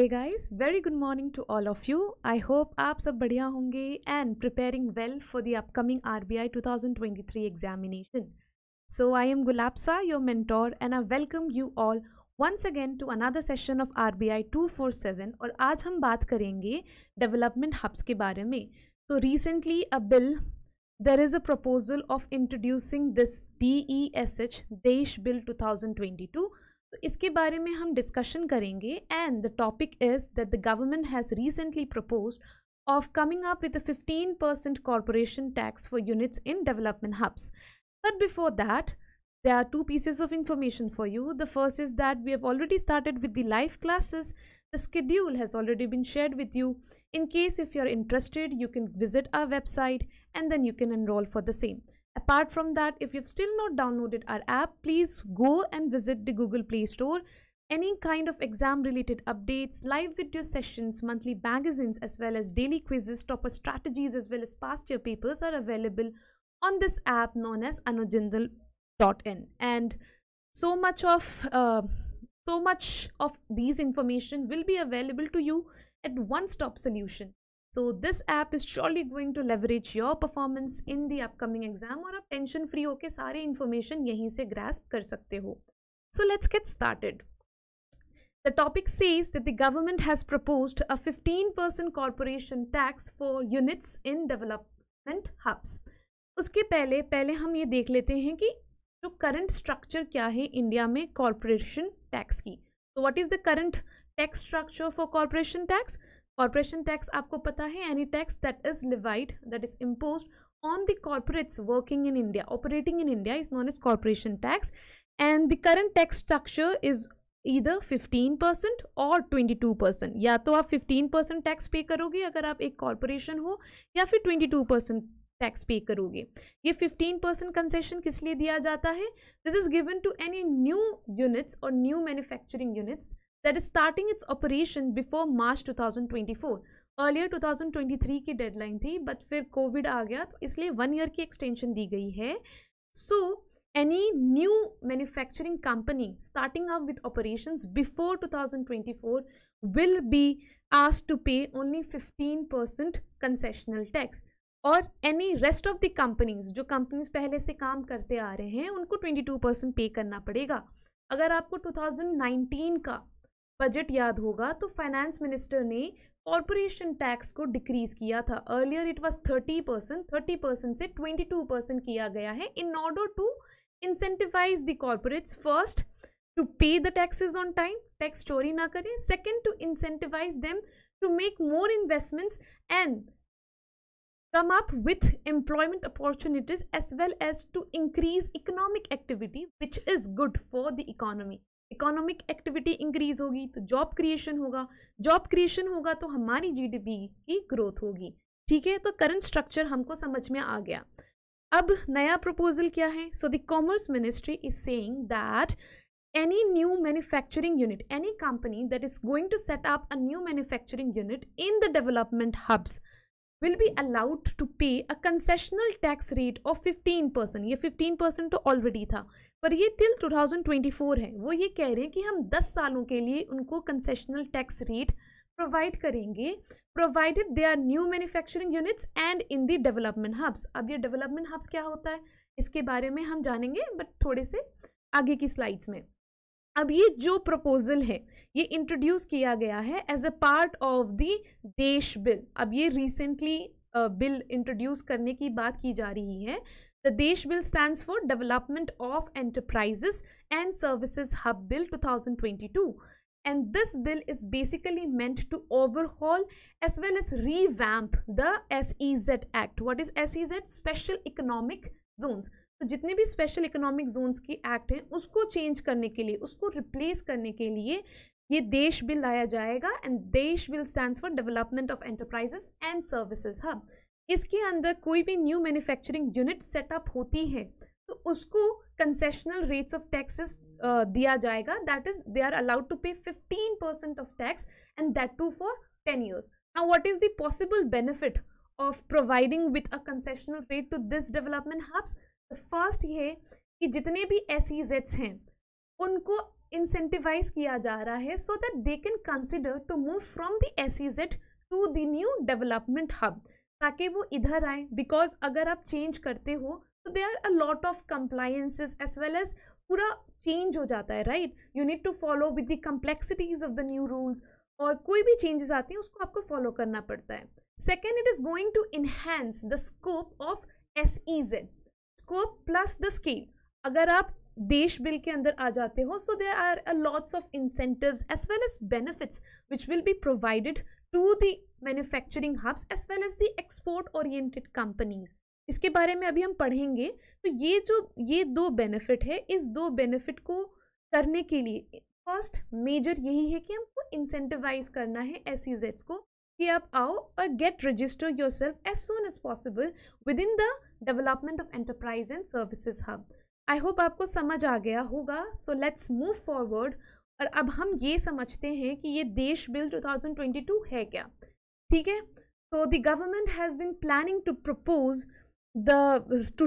Hey guys very good morning to all of you I hope आप सब बढ़िया होंगे and preparing well for the upcoming R B I two thousand twenty three examination so I am गुलाबसा your mentor and I welcome you all once again to another session of R B I two four seven और आज हम बात करेंगे development hubs के बारे में तो recently a bill this D E S H देश bill two thousand twenty two तो इसके बारे में हम डिस्कशन करेंगे and the topic is that the government has recently propose of coming up with fifteen percent corporation tax for units in development hubs but before that there are two pieces of information for you the first is that we have already started with the live classes the schedule has already been shared with you in case if you're interested you can visit our website and then you can enroll for the same Apart from that, if you've still not downloaded our app, please go and visit the Google Play Store. Any kind of exam related updates, live video sessions, monthly magazines, as well as daily quizzes, topper strategies, as well as past year papers are available on this app known as anujindal.in. And so much of uh, so much of these information will be available to you at one stop solution So this app is surely going to leverage your performance in the upcoming exam और आप tension free होके सारे information यहीं से grasp कर सकते हो. So let's get started. The topic says that the government has proposed a 15% corporation tax for units in development hubs. उसके पहले पहले हम ये देख लेते हैं कि जो करंट स्ट्रक्चर क्या है इंडिया में कॉरपोरेशन टैक्स की तो what is the current tax structure for corporation tax corporation tax आपको पता है any tax that is levied that is impose on the corporates working in India operating in India is known is corporation tax and the current tax structure is either fifteen percent और twenty two percent या तो आप fifteen percent tax पे करोगे अगर आप एक corporation हो या फिर ट्वेंटी टू परसेंट टैक्स पे करोगे ये फिफ्टीन परसेंट कंसेशन किस लिए दिया जाता है this is given to any new units और new manufacturing units that is starting its operation before March 2024. Earlier 2023 की डेडलाइन थी बट फिर कोविड आ गया तो इसलिए वन ईयर की एक्सटेंशन दी गई है so any new manufacturing company starting up with operation before two will be आज to pay only fifteen percent concessional tax और any rest of the companies जो कंपनीज पहले से काम करते आ रहे हैं उनको ट्वेंटी टू परसेंट पे करना पड़ेगा अगर आपको टू थाउजेंड नाइनटीन का बजट याद होगा तो फाइनेंस मिनिस्टर ने कॉरपोरेशन टैक्स को डिक्रीज किया था earlier it was thirty percent thirty percent से ट्वेंटी टू परसेंट किया गया है in order to incentivize the corporates first to pay the taxes on time tax चोरी ना करें second to incentivize them to make more investments and come up with employment opportunities as well as to increase economic activity which is good for the economy economic activity increase होगी तो job creation होगा job creation होगा तो हमारी GDP की growth होगी ठीक है तो करंट स्ट्रक्चर हमको समझ में आ गया अब नया प्रपोजल क्या है so the commerce ministry is saying that any new manufacturing unit any company that is going to set up a new manufacturing unit in the development hubs will be allowed to pay a concessional tax rate of 15 percent ये 15 percent तो already था पर ये till 2024 है वो ये कह रहे हैं कि हम 10 सालों के लिए उनको कंसेशनल टैक्स रेट प्रोवाइड करेंगे provided they are new manufacturing units and in the development hubs अब ये डेवलपमेंट हब्स क्या होता है इसके बारे में हम जानेंगे बट थोड़े से आगे की स्लाइड्स में अब ये जो प्रपोजल है ये इंट्रोड्यूस किया गया है as a part of the DESH bill अब ये रिसेंटली uh, बिल इंट्रोड्यूस करने की बात की जा रही है the DESH bill stand for development of enterprises and services hub bill 2022 and this bill is basically meant to overhaul as well as revamp the SEZ Act. What is SEZ? Special Economic Zones. तो जितने भी special economic zones की act हैं उसको change करने के लिए उसको रिप्लेस करने के लिए ये देश बिल लाया जाएगा and DESH bill stand for development of enterprises and services hub इसके अंदर कोई भी न्यू मैन्युफैक्चरिंग यूनिट सेटअप होती है तो उसको कंसेशनल रेट्स ऑफ टैक्सेस दिया जाएगा that is they are allowed to pay fifteen percent of tax and that too for ten years now what is the possible benefit of providing with a concessional rate to this development hubs first ये कि जितने भी S e हैं उनको incentivise किया जा रहा है so that they can consider to move from the S to the new development hub ताकि वो इधर आए बिकॉज अगर आप चेंज करते हो तो they are a lot of compliances as well as पूरा चेंज हो जाता है right you need to follow with the complexities of the new rules और कोई भी चेंजेस आते हैं उसको आपको फॉलो करना पड़ता है second it is going to enhance the scope of S E Z scope plus the scheme अगर आप देश बिल के अंदर आ जाते हो so there are a lots of incentive as well as benefits which will be provided to the manufacturing hubs as well as the export oriented companies इसके बारे में अभी हम पढ़ेंगे तो ये जो ये दो बेनिफिट है इस दो बेनिफिट को करने के लिए फर्स्ट मेजर यही है कि हमको इंसेंटिवाइज करना है एस e को कि आप आओ और get register yourself as soon as possible within the development of enterprise and services hub I hope आपको समझ आ गया होगा सो लेट्स मूव फॉरवर्ड और अब हम ये समझते हैं कि ये देश बिल 2022 है क्या ठीक है so the government has been planning to propose the to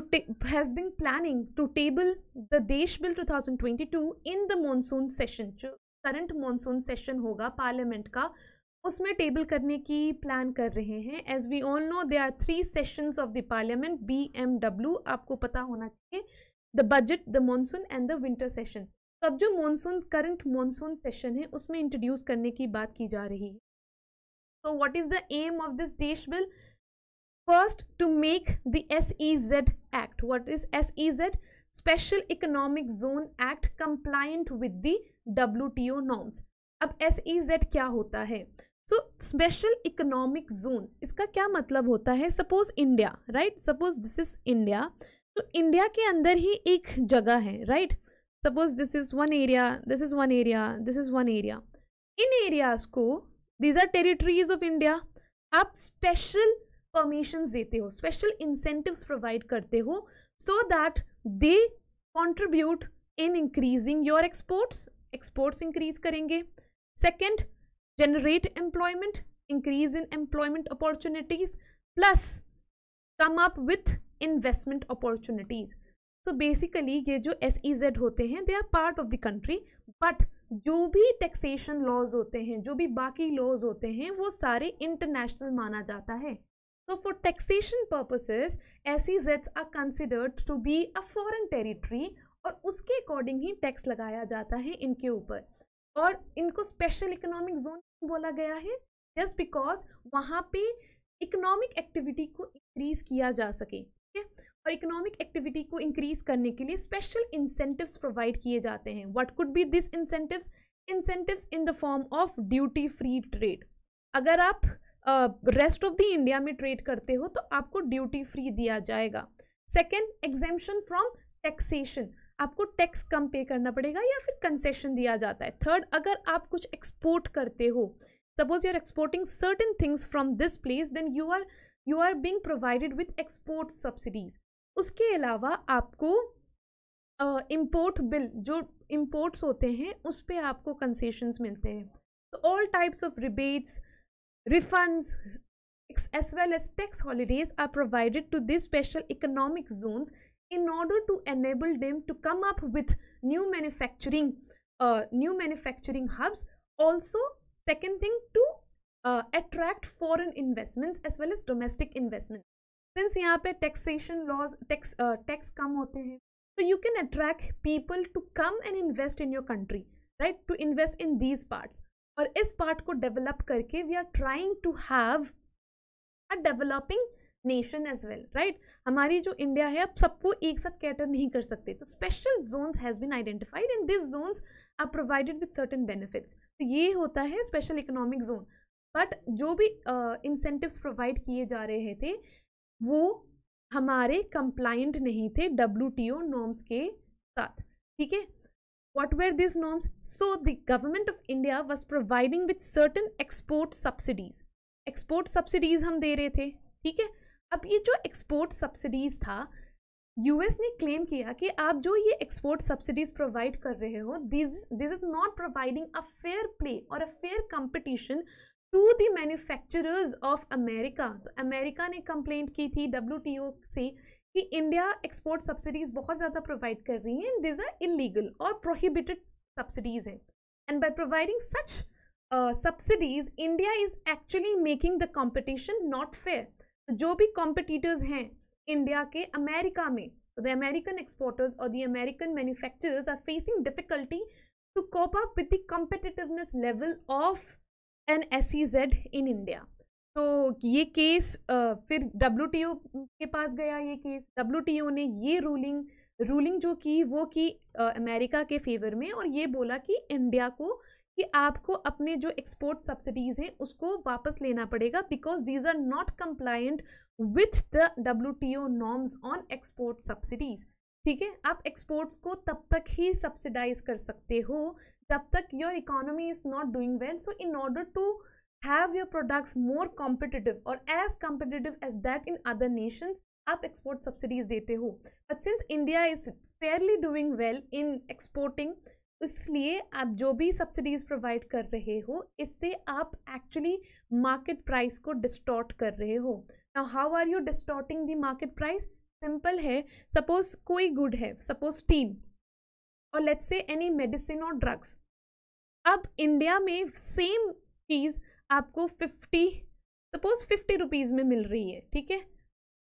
has been planning to table the desh bill 2022 in the monsoon session जो current monsoon session होगा parliament का उसमें टेबल करने की प्लान कर रहे हैं as we all know they are three sessions of the parliament B M W आपको पता होना चाहिए the budget the monsoon and the winter session तो अब जो मानसून करंट मानसून सेशन है उसमें इंट्रोड्यूस करने की बात की जा रही है तो is the aim this DESH e is first to make the S E Z act make is S E Z special economic zone act compliant with the W T O norms अब S ई Z क्या होता है so special economic zone इसका क्या मतलब होता है suppose India right suppose this is India तो इंडिया के अंदर ही एक जगह है right suppose this is one area this is one area this is one area in areas को these are territories of India आप स्पेशल परमिशंस देते हो स्पेशल इंसेंटिव्स प्रोवाइड करते हो so that they contribute in increasing your exports exports increase करेंगे second generate employment increase in employment opportunities plus come up with investment opportunities so so basically ये जो S E जेड होते हैं they are part of the country but जो भी taxation laws होते हैं जो भी बाकी लॉज होते हैं वो सारे इंटरनेशनल माना जाता है So for taxation purposes, SEZs are considered to be a foreign territory और उसके अकॉर्डिंग ही टैक्स लगाया जाता है इनके ऊपर और इनको स्पेशल इकोनॉमिक जोन बोला गया है जस्ट बिकॉज वहाँ पे इकोनॉमिक एक्टिविटी को इंक्रीज किया जा सके ठीक है और इकोनॉमिक एक्टिविटी को इंक्रीज करने के लिए स्पेशल इंसेंटिव्स प्रोवाइड किए जाते हैं what could be this incentives incentives in the form of duty free trade अगर आप रेस्ट ऑफ द इंडिया में ट्रेड करते हो तो आपको ड्यूटी फ्री दिया जाएगा सेकेंड एग्जेम्पन फ्रॉम टैक्सेशन आपको टैक्स कम पे करना पड़ेगा या फिर कंसेशन दिया जाता है थर्ड अगर आप कुछ एक्सपोर्ट करते हो suppose you are exporting certain things from this place then you are you are being provided with export subsidies उसके अलावा आपको इम्पोर्ट uh, बिल जो इम्पोर्ट्स होते हैं उस पर आपको कंसेशंस मिलते हैं तो all types of rebates refunds as well as tax holidays are provided to this special economic zones in order to enable them to come up with new manufacturing uh, new manufacturing hubs also second thing to uh, attract foreign investments as well as domestic investments since here पे taxation laws tax uh, tax come, होते so you can attract people to come and invest in your country right to invest in these parts or इस part को develop करके we are trying to have a developing nation as well right हमारी जो India है आप सबको एक साथ कैटर नहीं कर सकते तो special zones has been identified and this zones are provided with certain benefits तो ये होता है स्पेशल इकोनॉमिक जोन बट जो भी इंसेंटिव्स uh, प्रोवाइड किए जा रहे थे वो हमारे कंप्लाइंट नहीं थे डब्ल्यू टी ओ नॉर्म्स के साथ ठीक है what were this norms so the government of India was providing with certain export subsidies export subsidies हम दे रहे थे ठीक है अब ये जो एक्सपोर्ट सब्सिडीज़ था यूएस ने क्लेम किया कि आप जो ये एक्सपोर्ट सब्सिडीज प्रोवाइड कर रहे हो this this is not providing a fair play और a fair competition to the manufacturers of America तो अमेरिका ने कंप्लेंट की थी डब्ल्यू से कि इंडिया एक्सपोर्ट सब्सिडीज बहुत ज़्यादा प्रोवाइड कर रही हैं दिज आर इलीगल और प्रोहिबिटेड सब्सिडीज हैं and by providing such subsidies India is actually making the competition not fair तो जो भी कॉम्पिटिटर्स हैं इंडिया के अमेरिका में द अमेरिकन एक्सपोर्टर्स और the American manufacturers are facing difficulty to cope up with the competitiveness level of N S C Z in India तो ये case फिर डब्ल्यू के पास गया ये केस डब्ल्यू ने ये रूलिंग रूलिंग जो की वो की अमेरिका के फेवर में और ये बोला कि इंडिया को कि आपको अपने जो एक्सपोर्ट सब्सिडीज़ हैं उसको वापस लेना पड़ेगा because these are not compliant with the W T O norms on export subsidies ठीक है आप एक्सपोर्ट्स को तब तक ही सब्सिडाइज कर सकते हो जब तक your economy is not doing well so in order to have your products more competitive और as competitive as that in other nations आप एक्सपोर्ट सब्सिडीज देते हो but since India is fairly doing well in exporting इसलिए आप जो भी subsidies provide कर रहे हो इससे आप एक्चुअली मार्केट प्राइस को डिस्टॉर्ट कर रहे हो now how are you distorting the market price simple है सपोज कोई गुड है सपोज टीन और लेट्स से एनी मेडिसिन और ड्रग्स अब इंडिया में सेम चीज़ आपको फिफ्टी सपोज फिफ्टी रुपीज़ में मिल रही है ठीक है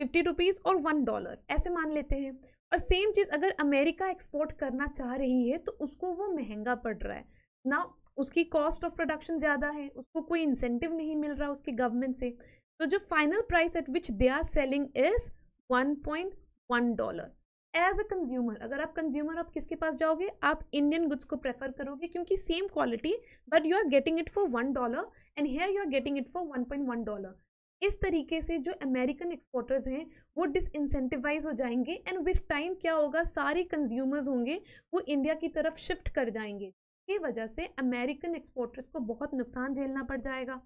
फिफ्टी रुपीज़ और वन डॉलर ऐसे मान लेते हैं और सेम चीज़ अगर अमेरिका एक्सपोर्ट करना चाह रही है तो उसको वो महंगा पड़ रहा है ना उसकी कॉस्ट ऑफ प्रोडक्शन ज़्यादा है उसको कोई इंसेंटिव नहीं मिल रहा उसकी गवर्नमेंट से तो जो final price at which they are selling is one point one dollar as a consumer अगर आप कंज्यूमर आप किसके पास जाओगे आप इंडियन गुड्स को प्रेफर करोगे क्योंकि same quality but you are getting it for one dollar and here you are getting it for one point one dollar इस तरीके से जो अमेरिकन एक्सपोर्टर्स हैं वो डिसइंसेंटिवाइज हो जाएंगे एंड विथ टाइम क्या होगा सारे कंज्यूमर्स होंगे वो इंडिया की तरफ शिफ्ट कर जाएंगे की वजह से अमेरिकन एक्सपोर्टर्स को बहुत नुकसान झेलना पड़ जाएगा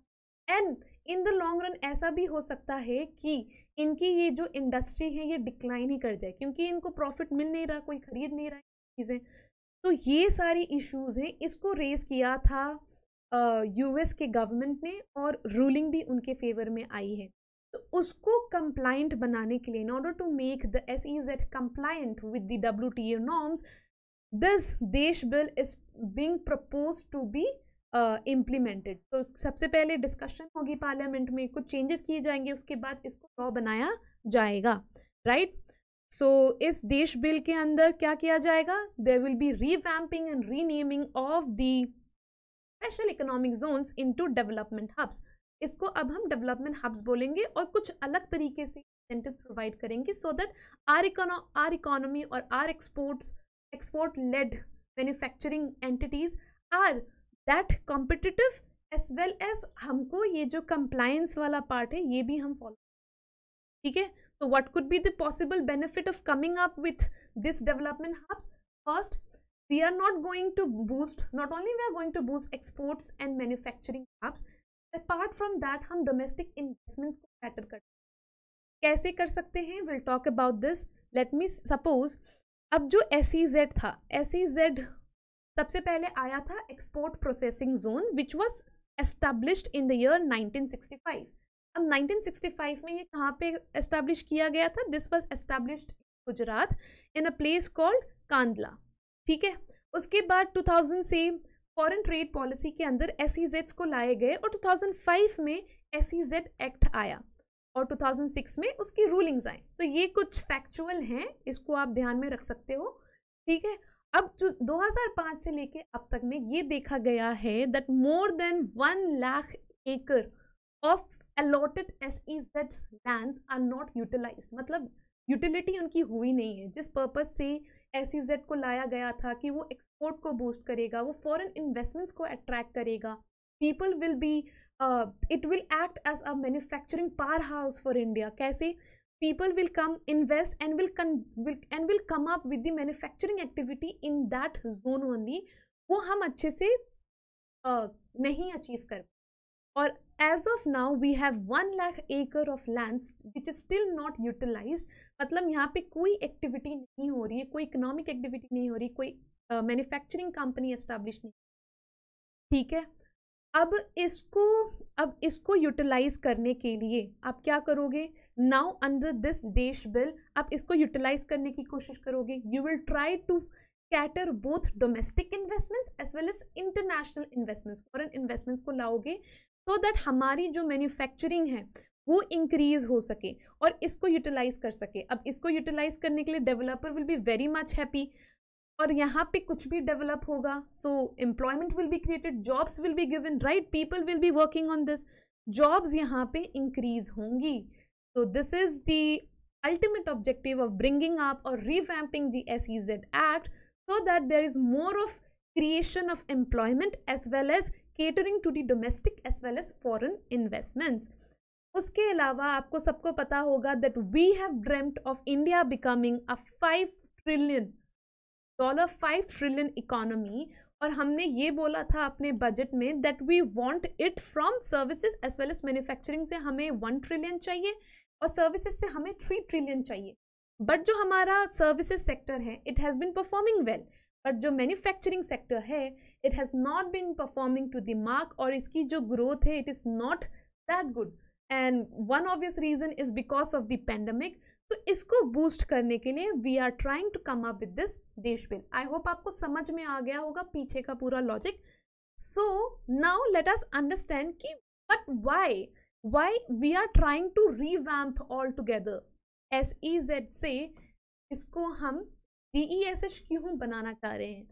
and in the long run ऐसा भी हो सकता है कि इनकी ये जो इंडस्ट्री है ये डिक्लाइन ही कर जाए क्योंकि इनको प्रॉफिट मिल नहीं रहा कोई खरीद नहीं रहा चीज़ें तो ये सारी इश्यूज़ हैं इसको रेस किया था यूएस के गवर्नमेंट ने और रूलिंग भी उनके फेवर में आई है तो उसको कंप्लाइंट बनाने के लिए in order to make the S E Z compliant with the W T A norms this DESH bill is being propose to be implemented तो सबसे पहले डिस्कशन होगी पार्लियामेंट में कुछ चेंजेस किए जाएंगे उसके बाद इसको लॉ बनाया जाएगा राइट right? सो so, इस देश बिल के अंदर क्या किया जाएगा there will be revamping and renaming of the special economic zones into development hubs इसको अब हम डेवलपमेंट हब्स बोलेंगे और कुछ अलग तरीके से इंसेंटिव प्रोवाइड करेंगे so that our econo our economy और our exports export led manufacturing entities are that competitive as well as हमको ये जो कंप्लायंस वाला पार्ट है ये भी हम फॉलो ठीक है so what could be the possible benefit of coming up with this development hubs first we are not going to boost not only we are going to boost exports and manufacturing hubs apart from that hum domestic investments को better kar kaise kar sakte hain we'll talk about this let me suppose ab jo sez tha sez सबसे पहले आया था export processing zone which was established in the year 1965 अब 1965 में ये कहाँ पे एस्टैब्लिश किया गया था this was established Gujarat in a place called Kandla ठीक है उसके बाद 2000 से फॉरेन ट्रेड पॉलिसी के अंदर एस e को लाए गए और 2005 में एस एक्ट e आया और 2006 में उसकी रूलिंग्स आए सो ये कुछ फैक्चुअल हैं इसको आप ध्यान में रख सकते हो ठीक है अब जो 2005 से लेके अब तक में ये देखा गया है that more than one lakh acre of allotted S E जेड्स लैंड आर नॉट यूटिलाइज मतलब यूटिलिटी उनकी हुई नहीं है जिस पर्पज से एस e को लाया गया था कि वो एक्सपोर्ट को बूस्ट करेगा वो फॉरेन इन्वेस्टमेंट्स को अट्रैक्ट करेगा people will be it will act as a manufacturing power house for India कैसे people will come invest and will come will and will come up with the manufacturing activity in that वो हम अच्छे से uh, नहीं achieve कर और as of now we have one lakh acre of land which is still not utilize मतलब यहाँ पे कोई एक्टिविटी नहीं हो रही है कोई इकोनॉमिक एक्टिविटी नहीं हो रही कोई मैन्युफैक्चरिंग कंपनी एस्टेब्लिश नहीं ठीक है अब इसको अब इसको यूटिलाइज करने के लिए आप क्या करोगे now under this DESH bill आप इसको यूटिलाइज करने की कोशिश करोगे you will try to cater both domestic investments as well as international investments foreign investments को लाओगे सो दैट हमारी जो मैन्युफैक्चरिंग है वो इंक्रीज हो सके और इसको यूटिलाइज कर सके अब इसको यूटिलाइज करने के लिए developer will be very much happy और यहाँ पे कुछ भी डेवलप होगा so employment will be created jobs will be given right people will be working on this jobs यहाँ पे इंक्रीज होंगी तो this is the ultimate objective of bringing up और revamping the SEZ act so that there is more of creation of employment as well as catering to the domestic as well as foreign investments उसके अलावा आपको सबको पता होगा that we have dreamed of India becoming a five trillion dollar five trillion economy और हमने ये बोला था अपने बजट में that we want it from services as well as manufacturing से हमें वन ट्रिलियन चाहिए और सर्विसेज से हमें थ्री ट्रिलियन चाहिए बट जो हमारा सर्विसेज सेक्टर है it has been performing well but जो मैन्युफैक्चरिंग सेक्टर है it has not been performing to the mark और इसकी जो ग्रोथ है it is not that good and one obvious reason is because of the pandemic तो इसको boost करने के लिए we are trying to come up with this DESH bill I hope आपको समझ में आ गया होगा पीछे का पूरा logic so now let us understand कि but why why we are trying to revamp all together S E Z से इसको हम डी एस एच क्यों बनाना चाह रहे हैं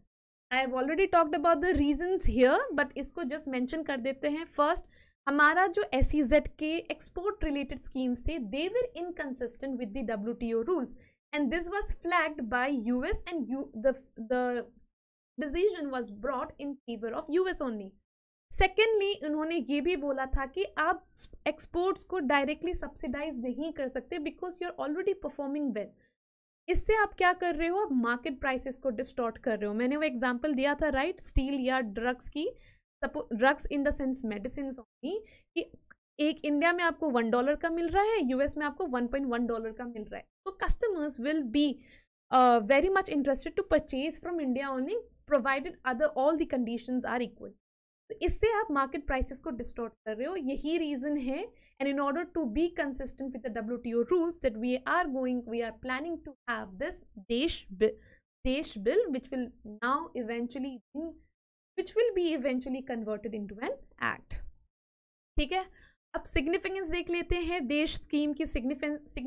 I have already talked about the reasons here but इसको just mention कर देते हैं फर्स्ट हमारा जो एस e के एक्सपोर्ट रिलेटेड स्कीम्स थे they were inconsistent with the W T O rules and this was flagged by U S and U the decision was broad in favour of U S only secondly उन्होंने ये भी बोला था कि आप exports को directly subsidise नहीं कर सकते because you are already performing well इससे आप क्या कर रहे हो आप मार्केट प्राइसेस को डिस्टॉर्ट कर रहे हो मैंने वो एग्जांपल दिया था राइट स्टील या ड्रग्स की drugs in the sense medicine only कि एक इंडिया में आपको वन डॉलर का मिल रहा है यूएस में आपको वन पॉइंट वन डॉलर का मिल रहा है तो customers will be very much interested to purchase from India only provided other all the condition are equal तो इससे आप मार्केट प्राइसेस को डिस्टॉर्ट कर रहे हो यही रीज़न है and in order to be consistent with the WTO rules that we are going we are planning to have this Desh bill, Desh bill which will now eventually which will be eventually converted into an act ठीक है अब significance देख लेते हैं देश scheme की significance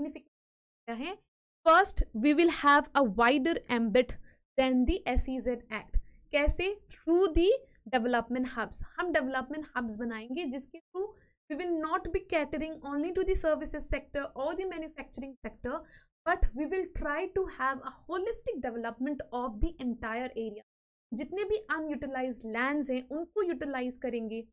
kya hai first we will have a wider ambit than the sez act kaise through the development hubs hum development hubs banayenge jiske through we will not be catering only to the services sector or the manufacturing sector but we will try to have a holistic development of the entire area jitne bhi unutilized lands hain unko utilize karenge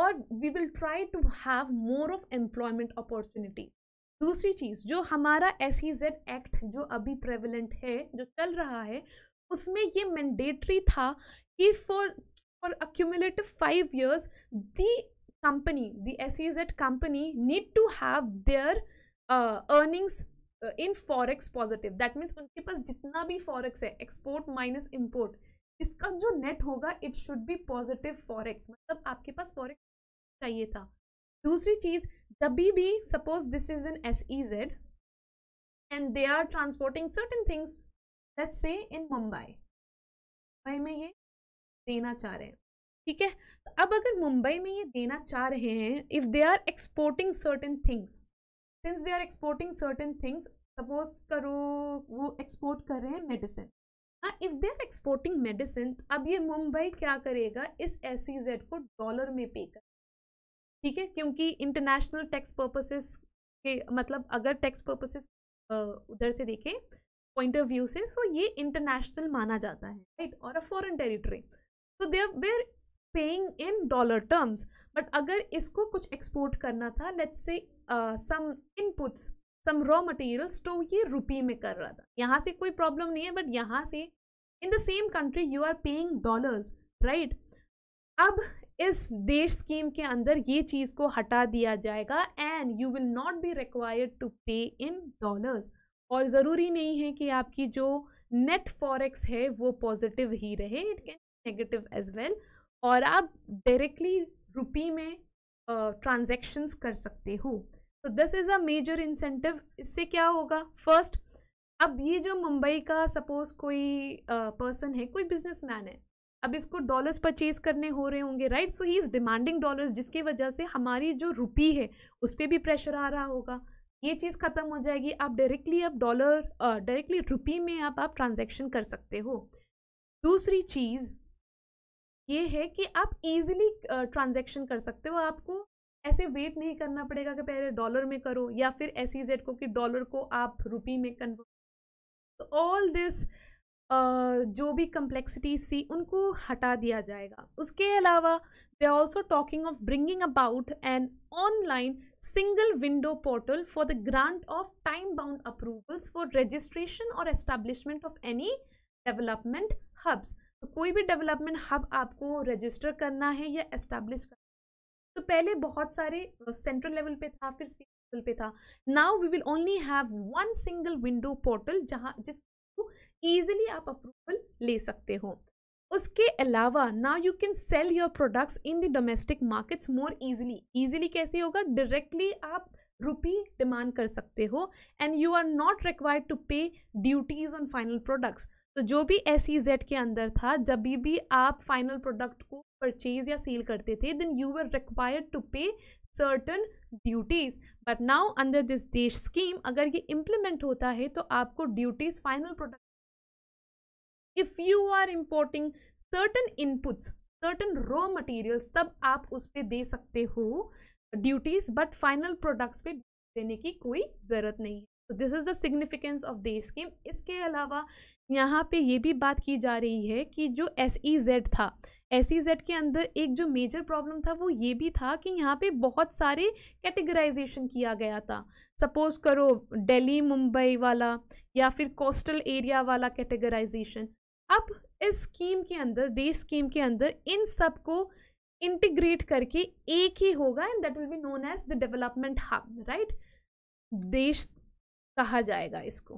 और we will try to have more of employment opportunities दूसरी चीज़ जो हमारा S act जो अभी prevalent है जो चल रहा है उसमें ये मैंडेटरी था कि for for accumulative five years the company the SEZ company need to have their uh, earnings in forex positive that means उनके पास जितना भी फॉरेक्स है एक्सपोर्ट माइनस इम्पोर्ट इसका जो नेट होगा it should be positive forex मतलब आपके पास फॉरेक्स चाहिए था दूसरी चीज तभी भी suppose this is in S E Z and they are transporting certain things let's say in Mumbai Mumbai में ये देना चाह रहे हैं ठीक है तो अब अगर मुंबई में ये देना चाह रहे हैं if they are exporting certain things since they are exporting certain things suppose करो वो एक्सपोर्ट कर रहे हैं medicine if they are exporting medicine अब ये मुंबई क्या करेगा इस एस e को डॉलर में पे कर ठीक है क्योंकि इंटरनेशनल टैक्स पर्पसेस के मतलब अगर टैक्स पर्पसेस उधर से देखें पॉइंट ऑफ व्यू से सो so ये इंटरनेशनल माना जाता है राइट और अ फॉरेन टेरिटरी तो there were paying in dollar terms but अगर इसको कुछ एक्सपोर्ट करना था let's say some inputs some raw materials तो ये रुपी में कर रहा था यहाँ से कोई प्रॉब्लम नहीं है बट यहाँ से in the same country you are paying dollars right अब इस देश स्कीम के अंदर ये चीज़ को हटा दिया जाएगा and you will not be required to pay in dollars और ज़रूरी नहीं है कि आपकी जो नेट फॉरेक्स है वो पॉजिटिव ही रहे it can negative as well और आप डायरेक्टली रुपी में ट्रांजेक्शन्स uh, कर सकते हो तो this is a major incentive इससे क्या होगा फर्स्ट अब ये जो मुंबई का सपोज कोई पर्सन uh, है कोई बिजनेसमैन है अब इसको डॉलर्स परचेज करने हो रहे होंगे right so he is demanding dollars जिसकी वजह से हमारी जो रुपी है उस पर भी प्रेशर आ रहा होगा ये चीज़ ख़त्म हो जाएगी आप डायरेक्टली आप डॉलर डायरेक्टली रुपी में आप आप ट्रांजेक्शन कर सकते हो दूसरी चीज़ ये है कि आप इजीली ट्रांजैक्शन कर सकते हो आपको ऐसे वेट नहीं करना पड़ेगा कि पहले डॉलर में करो या फिर एस जेड e को कि डॉलर को आप रुपी में कन्वर्ट तो ऑल दिस जो भी कम्प्लेक्सिटीज थी उनको हटा दिया जाएगा उसके अलावा they also talking of bringing about an online single window portal for the grant of time bound approvals for registration और establishment of any development hubs तो कोई भी डेवलपमेंट हब आपको रजिस्टर करना है या एस्टेब्लिश करना है तो पहले बहुत सारे सेंट्रल लेवल पे था फिर स्टेट लेवल पे था now we will only have one single window portal जहाँ जिसको ईजिली आप अप्रूवल ले सकते हो उसके अलावा now you can sell your products in the domestic markets more easily easily कैसे होगा डायरेक्टली आप रुपी डिमांड कर सकते हो and you are not required to pay duties on final products तो जो भी एस जेड e के अंदर था जब भी आप फाइनल प्रोडक्ट को परचेज या सेल करते थे then you were required to pay certain duties but now under this DESH scheme अगर ये इम्प्लीमेंट होता है तो आपको duties final product if you are importing certain inputs certain raw materials तब आप उस पर दे सकते हो ड्यूटीज़ बट फाइनल प्रोडक्ट्स पे देने की कोई ज़रूरत नहीं है तो this is the significance of the scheme इसके अलावा यहाँ पे ये भी बात की जा रही है कि जो एस ई जेड था एस ई जेड के अंदर एक जो मेजर प्रॉब्लम था वो ये भी था कि यहाँ पे बहुत सारे कैटेगराइजेशन किया गया था सपोज़ करो दिल्ली मुंबई वाला या फिर कोस्टल एरिया वाला कैटेगराइजेशन अब इस स्कीम के अंदर देश स्कीम के अंदर इन सब को इंटीग्रेट करके एक ही होगा and that will be known as the development hub right DESH कहा जाएगा इसको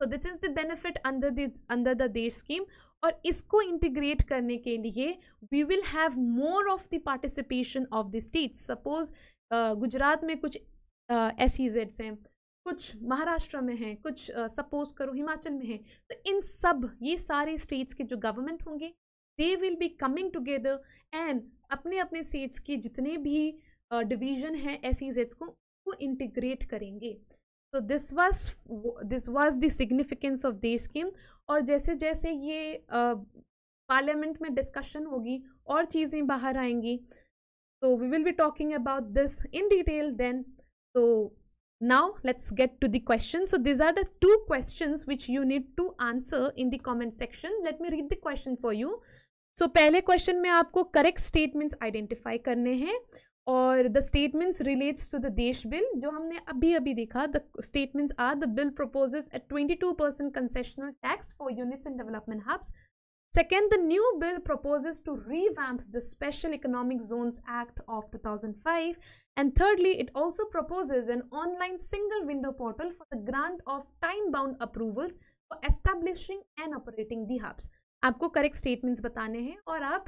तो this is the benefit under the under the DESH scheme और इसको इंटीग्रेट करने के लिए we will have more of the participation of the states suppose Gujarat में कुछ एस uh, e हैं कुछ महाराष्ट्र में हैं कुछ सपोज uh, करो हिमाचल में हैं तो इन सब ये सारे स्टेट्स के जो गवर्नमेंट होंगे they will be coming together and अपने अपने स्टेट्स के जितने भी डिवीजन uh, हैं एस e को वो इंटीग्रेट करेंगे तो this was this was the significance of the scheme और जैसे जैसे ये पार्लियामेंट uh, में डिस्कशन होगी और चीज़ें बाहर आएंगी तो we will be talking about this in detail then तो now let's get to the question so this are the two question which you need to answer in the comment section let me read the question for you so पहले question में आपको correct statements identify करने हैं और the statements relates to the DESH bill जो हमने अभी अभी देखा the statements are the bill propose at twenty two percent concessional tax for units in development hubs second the new bill proposes to revamp the special economic zones act of two thousand five and thirdly it also proposes an online single window portal for the grant of time bound approvals for establishing and operating the hubs आपको correct statements बताने हैं और आप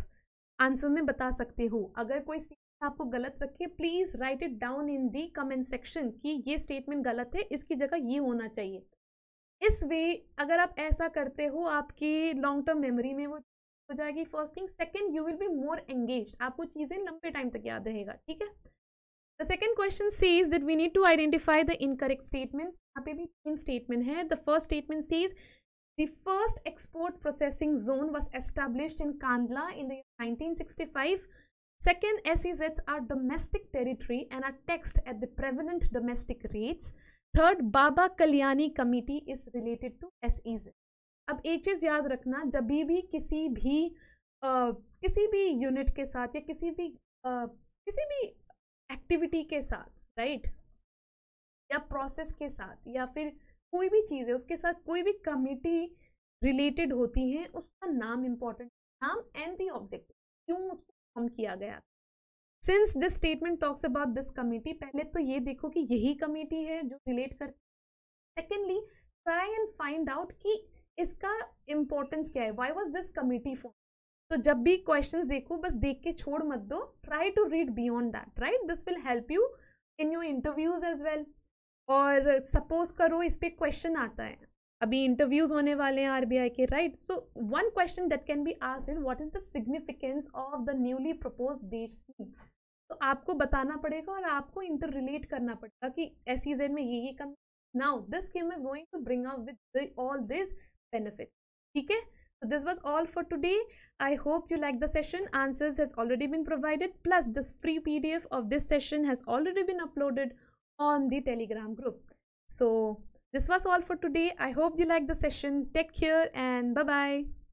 answer में बता सकते हो अगर कोई आपको गलत रखे please write it down in the comment section कि ये स्टेटमेंट गलत है इसकी जगह ये होना चाहिए इस वे अगर आप ऐसा करते हो आपकी लॉन्ग टर्म मेमोरी में वो हो जाएगी first thing second you will be more engage आपको चीज़ें लंबे टाइम तक याद रहेगा ठीक है the second question says that we need to identify the incorrect statement यहाँ पे भी तीन स्टेटमेंट है the first statement says The first export processing zone was established in Kandla in the year 1965 Second, SEZs are domestic territory and are taxed at the prevalent domestic rates. Third, Baba Kalyani Committee is related to SEZ. अब एक चीज़ याद रखना जब भी किसी भी आ, किसी भी यूनिट के साथ या किसी भी आ, किसी भी एक्टिविटी के साथ राइट या प्रोसेस के साथ या फिर कोई भी चीज़ है उसके साथ कोई भी कमिटी रिलेटेड होती है उसका नाम इम्पोर्टेंट नाम एंड दी ऑब्जेक्टिव क्यों उसको फॉर्म किया गया since this statement talks about this committee पहले तो ये देखो कि यही कमेटी है जो रिलेट करती है secondly try and find out कि इसका इम्पोर्टेंस क्या है why was this committee form तो जब भी क्वेश्चन देखो बस देख के छोड़ मत दो try to read beyond that right this will help you in your interviews as well और सपोज करो इस पर क्वेश्चन आता है अभी इंटरव्यूज होने वाले हैं आरबीआई के right so one question that can be asked in what is the significance of the newly propose देश स्कीम तो आपको बताना पड़ेगा और आपको इंटर रिलेट करना पड़ेगा कि एस में ये ये come now this scheme is going to bring up with all this benefit ठीक है So this was all for today. I hope you liked the session. Answers has already been provided. Plus this free PDF of this session has already been uploaded on the Telegram group. So This was all for today. I hope you liked the session. Take care and bye-bye.